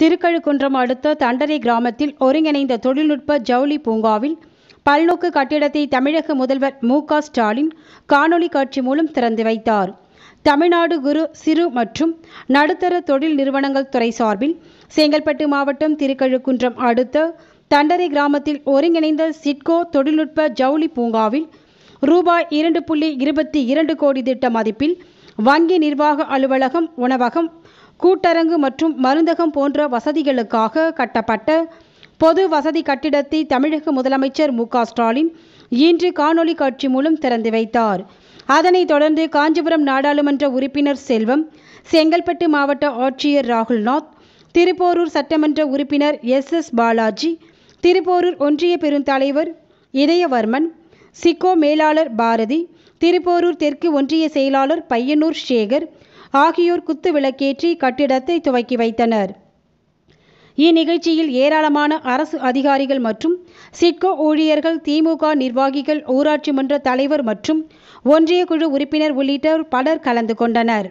திருக்கழுக்குன்றம் அடுத்த தண்டரை கிராமத்தில் ஒருங்கிணைந்த தொழில்நுட்ப ஜவுளி பூங்காவில் பல்நோக்கு கட்டிடத்தை தமிழக முதல்வர் மு ஸ்டாலின் காணொலி காட்சி மூலம் திறந்து வைத்தார் தமிழ்நாடு குரு சிறு மற்றும் நடுத்தர தொழில் நிறுவனங்கள் துறை சார்பில் செங்கல்பட்டு மாவட்டம் திருக்கழுக்குன்றம் அடுத்த தண்டரை கிராமத்தில் ஒருங்கிணைந்த சிட்கோ தொழில்நுட்ப ஜவுளி பூங்காவில் ரூபாய் இரண்டு புள்ளி இருபத்தி இரண்டு கோடி திட்ட மதிப்பில் வங்கி நிர்வாக அலுவலகம் உணவகம் கூட்டரங்கு மற்றும் மருந்தகம் போன்ற வசதிகளுக்காக கட்டப்பட்ட பொது வசதி கட்டிடத்தை தமிழக முதலமைச்சர் மு ஸ்டாலின் இன்று காணொலி காட்சி மூலம் திறந்து வைத்தார் அதனைத் தொடர்ந்து காஞ்சிபுரம் நாடாளுமன்ற உறுப்பினர் செல்வம் செங்கல்பட்டு மாவட்ட ஆட்சியர் ராகுல்நாத் திருப்போரூர் சட்டமன்ற உறுப்பினர் எஸ் எஸ் பாலாஜி திருப்போரூர் ஒன்றிய பெருந்தலைவர் இதயவர்மன் சிக்கோ மேலாளர் பாரதி திருப்போரூர் தெற்கு ஒன்றிய செயலாளர் பையனூர் சேகர் ஆகியோர் குத்து விளக்கேற்றி கட்டிடத்தை துவக்கி வைத்தனர் இந்நிகழ்ச்சியில் ஏராளமான அரசு அதிகாரிகள் மற்றும் சிட்கோ ஊழியர்கள் திமுக நிர்வாகிகள் ஊராட்சி மன்ற தலைவர் மற்றும் ஒன்றிய குழு உறுப்பினர் உள்ளிட்டோர் பலர் கலந்து கொண்டனர்